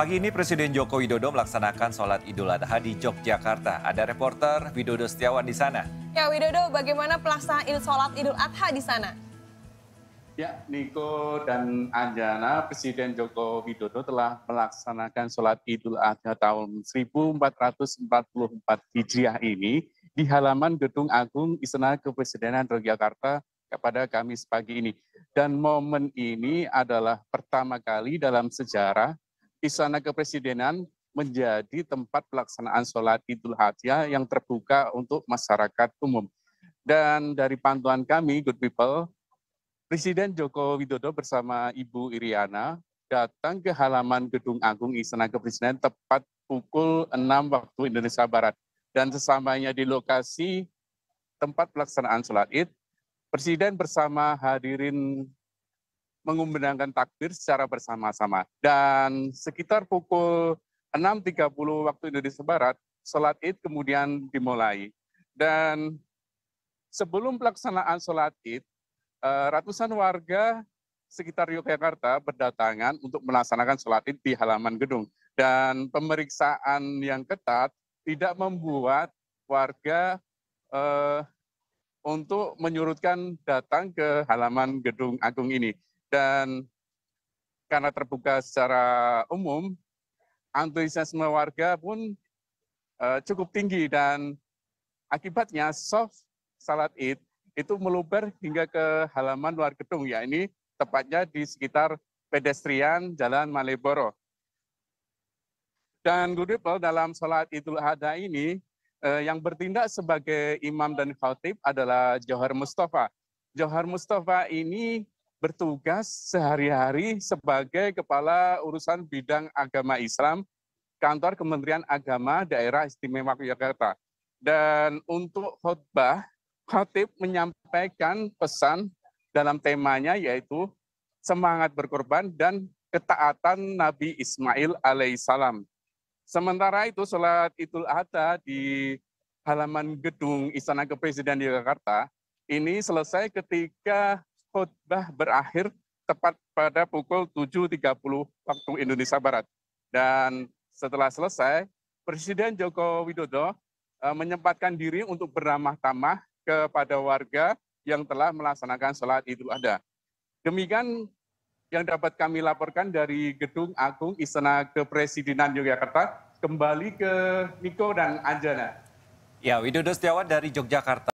Pagi ini Presiden Joko Widodo melaksanakan sholat Idul Adha di Yogyakarta. Ada reporter Widodo Setiawan di sana. Ya Widodo, bagaimana pelaksanaan sholat Idul Adha di sana? Ya, Niko dan Anjana, Presiden Joko Widodo telah melaksanakan sholat Idul Adha tahun 1444 Hijriah ini di halaman Gedung Agung Istana Kepresidenan Yogyakarta kepada Kamis pagi ini. Dan momen ini adalah pertama kali dalam sejarah Istana Kepresidenan menjadi tempat pelaksanaan sholat Idul Adha yang terbuka untuk masyarakat umum. Dan dari pantauan kami, Good People, Presiden Joko Widodo bersama Ibu Iriana datang ke halaman Gedung Agung Istana Kepresidenan tepat pukul 6 waktu Indonesia Barat. Dan sesampainya di lokasi tempat pelaksanaan sholat id, Presiden bersama hadirin mengumandangkan takbir secara bersama-sama. Dan sekitar pukul 6.30 waktu Indonesia Barat, sholat id kemudian dimulai. Dan sebelum pelaksanaan sholat id, eh, ratusan warga sekitar Yogyakarta berdatangan untuk melaksanakan sholat id di halaman gedung. Dan pemeriksaan yang ketat tidak membuat warga eh, untuk menyurutkan datang ke halaman gedung agung ini dan karena terbuka secara umum, antusiasme warga pun eh, cukup tinggi dan akibatnya soft salat id itu meluber hingga ke halaman luar gedung, ya ini tepatnya di sekitar pedestrian Jalan Maleboro. Dan Good People dalam sholat idul adha ini eh, yang bertindak sebagai imam dan khatib adalah Johar Mustafa. Johar Mustafa ini bertugas sehari-hari sebagai Kepala Urusan Bidang Agama Islam Kantor Kementerian Agama Daerah Istimewa Yogyakarta. Dan untuk khutbah khotib menyampaikan pesan dalam temanya yaitu semangat berkorban dan ketaatan Nabi Ismail alaihissalam. Sementara itu sholat Idul Adha di halaman gedung Istana Kepresidenan Yogyakarta ini selesai ketika khutbah berakhir tepat pada pukul 7.30 waktu Indonesia Barat. Dan setelah selesai, Presiden Joko Widodo e, menyempatkan diri untuk beramah-tamah kepada warga yang telah melaksanakan sholat Idul Adha. Demikian yang dapat kami laporkan dari Gedung Agung Istana Kepresidenan Yogyakarta. Kembali ke Niko dan Anjana. Ya, Widodo Setiawan dari Yogyakarta.